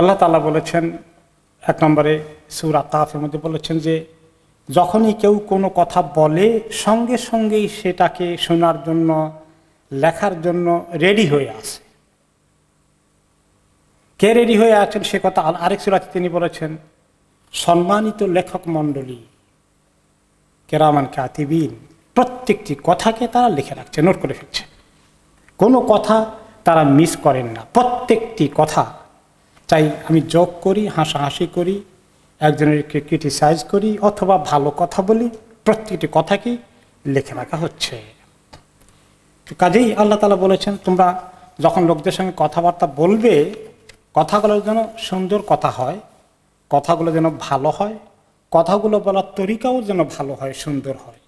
আল্লাহ তালা বলেছেন এক নম্বরে সুরা আকাফের মধ্যে বলেছেন যে যখনই কেউ কোনো কথা বলে সঙ্গে সঙ্গেই সেটাকে শোনার জন্য লেখার জন্য রেডি হয়ে আছে কে রেডি হয়ে আছেন সে কথা আরেক সুরাতে তিনি বলেছেন সম্মানিত লেখক মণ্ডলী কেরামান কাতিবিন প্রত্যেকটি কথাকে তারা লিখে রাখছে নোট করে ফেলছে কোনো কথা তারা মিস করেন না প্রত্যেকটি কথা তাই আমি যোগ করি হাসাহাসি করি একজনেরকে ক্রিটিসাইজ করি অথবা ভালো কথা বলি প্রত্যেকটি কথাকেই লেখে রাখা হচ্ছে কাজেই আল্লাহ তালা বলেছেন তোমরা যখন লোকদের সঙ্গে কথাবার্তা বলবে কথাগুলো যেন সুন্দর কথা হয় কথাগুলো যেন ভালো হয় কথাগুলো বলার তরিকাও যেন ভালো হয় সুন্দর হয়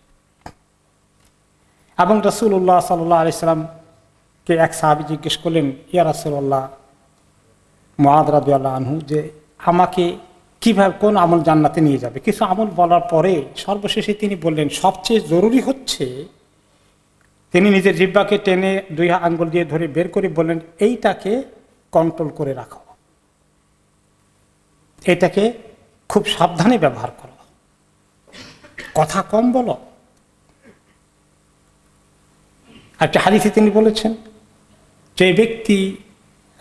এবং রসুল্লাহ সাল্লাহ আলিয়াকে এক সাহাবি জিজ্ঞেস করলেন ইয়া রাসুল্লাহ মহাদ আনহু যে আমাকে কিভাবে কোন আমল জান্নাতে নিয়ে যাবে কিছু আমল বলার পরে সর্বশেষে তিনি বললেন সবচেয়ে জরুরি হচ্ছে তিনি নিজের জিব্বাকে টেনে দুই আঙ্গুল দিয়ে ধরে বের করে বললেন এইটাকে কন্ট্রোল করে রাখো এটাকে খুব সাবধানে ব্যবহার করো কথা কম বলো একটা হাদিসে তিনি বলেছেন যে ব্যক্তি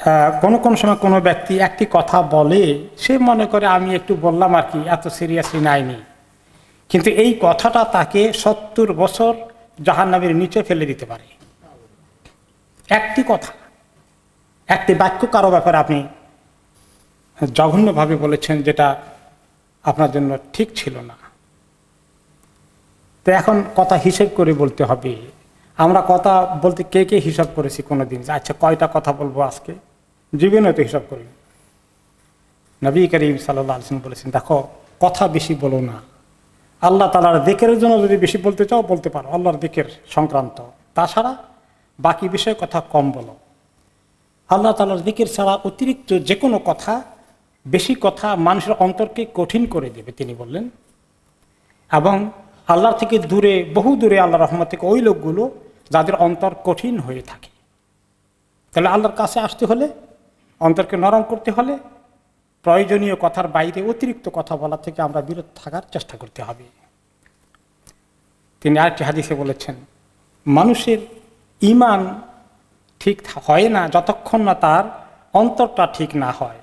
কোন হ্যাঁ, কোন সময় কোনো ব্যক্তি একটি কথা বলে সে মনে করে আমি একটু বললাম আর কি এত সিরিয়াসলি নাইনি কিন্তু এই কথাটা তাকে সত্তর বছর জাহান্নামের নিচে ফেলে দিতে পারে একটি কথা একটি বাক্য কারো ব্যাপারে আপনি জঘন্যভাবে বলেছেন যেটা আপনার জন্য ঠিক ছিল না তো এখন কথা হিসেব করে বলতে হবে আমরা কথা বলতে কে কে হিসাব করেছি কোনো দিন আচ্ছা কয়টা কথা বলবো আজকে জীবনেতে হিসাব করলেন নবী করিম সাল্লাহ বলেছেন দেখো কথা বেশি বলো না আল্লাহ তালার দিকের জন্য যদি বেশি বলতে চাও বলতে পারো আল্লাহর দিকের সংক্রান্ত তাছাড়া বাকি বিষয়ে কথা কম বলো আল্লাহ তালার দিকের ছাড়া অতিরিক্ত যে কোনো কথা বেশি কথা মানুষের অন্তরকে কঠিন করে দেবে তিনি বললেন এবং আল্লাহর থেকে দূরে বহু দূরে আল্লাহ রহমত থেকে ওই লোকগুলো যাদের অন্তর কঠিন হয়ে থাকে তাহলে আল্লাহর কাছে আসতে হলে অন্তরকে নরম করতে হলে প্রয়োজনীয় কথার বাইরে অতিরিক্ত কথা বলা থেকে আমরা বিরত থাকার চেষ্টা করতে হবে তিনি আরেকটি হাদিসে বলেছেন মানুষের ইমান ঠিক হয় না যতক্ষণ না তার অন্তরটা ঠিক না হয়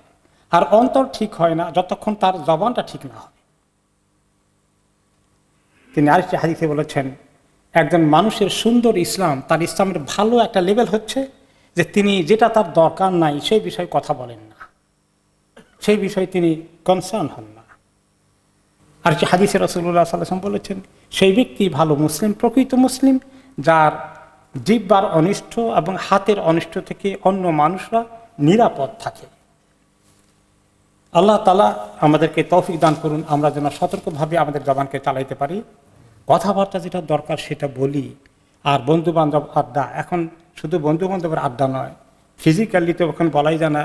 আর অন্তর ঠিক হয় না যতক্ষণ তার জবানটা ঠিক না হয় তিনি আরেকটি হাদিসে বলেছেন একজন মানুষের সুন্দর ইসলাম তার ইসলামের ভালো একটা লেভেল হচ্ছে যে তিনি যেটা তার দরকার নাই সেই বিষয়ে কথা বলেন না সেই বিষয়ে তিনি কনসার্ন হন না আর কি হাদিসের রসুল্লাহ সাল্লাম বলেছেন সেই ব্যক্তি ভালো মুসলিম প্রকৃত মুসলিম যার জিব্বার অনিষ্ট এবং হাতের অনিষ্ট থেকে অন্য মানুষরা নিরাপদ থাকে আল্লাহ তালা আমাদেরকে তৌফিক দান করুন আমরা যেন সতর্কভাবে আমাদের জবানকে চালাইতে পারি কথাবার্তা যেটা দরকার সেটা বলি আর বন্ধু বান্ধব আড্ডা এখন শুধু বন্ধু বান্ধবের আড্ডা নয় ফিজিক্যালি তো এখন বলাই যায় না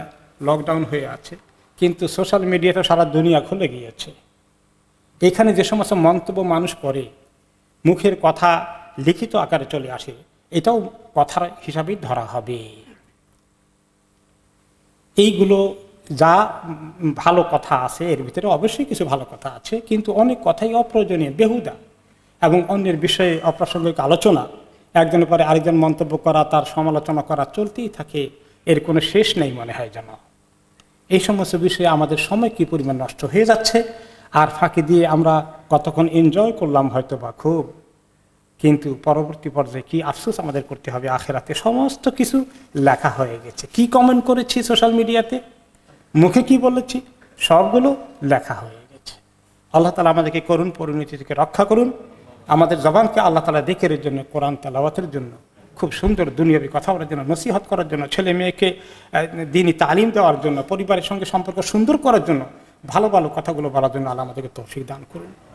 লকডাউন হয়ে আছে কিন্তু সোশ্যাল মিডিয়াটা সারা দুনিয়া খুলে গিয়েছে এখানে যে সমস্ত মন্তব্য মানুষ করে মুখের কথা লিখিত আকারে চলে আসে এটাও কথার হিসাবেই ধরা হবে এইগুলো যা ভালো কথা আছে এর ভিতরে অবশ্যই কিছু ভালো কথা আছে কিন্তু অনেক কথাই অপ্রয়োজনীয় বেহুদা এবং অন্যের বিষয়ে অপ্রাসঙ্গিক আলোচনা একজনের পরে আরেকজন মন্তব্য করা তার সমালোচনা করা চলতেই থাকে এর কোনো শেষ নেই মনে হয় যেন এই সমস্ত বিষয়ে আমাদের সময় কি পরিমাণ নষ্ট হয়ে যাচ্ছে আর ফাঁকি দিয়ে আমরা কতক্ষণ এনজয় করলাম হয়তো বা খুব কিন্তু পরবর্তী পর্যায়ে কি আফসোস আমাদের করতে হবে আখেরাতে সমস্ত কিছু লেখা হয়ে গেছে কি কমেন্ট করেছি সোশ্যাল মিডিয়াতে মুখে কি বলেছি সবগুলো লেখা হয়ে গেছে আল্লাহ তালা আমাদেরকে করুন পরিণতি থেকে রক্ষা করুন আমাদের জবানকে আল্লাহ তালা দিকের জন্য কোরআন তেলাওয়াতের জন্য খুব সুন্দর দুনিয়াবি কথা বলার জন্য নসিহত করার জন্য ছেলে মেয়েকে দিনই তালিম দেওয়ার জন্য পরিবারের সঙ্গে সম্পর্ক সুন্দর করার জন্য ভালো ভালো কথাগুলো বলার জন্য আল্লাহ আমাদেরকে তৌফিক দান করুন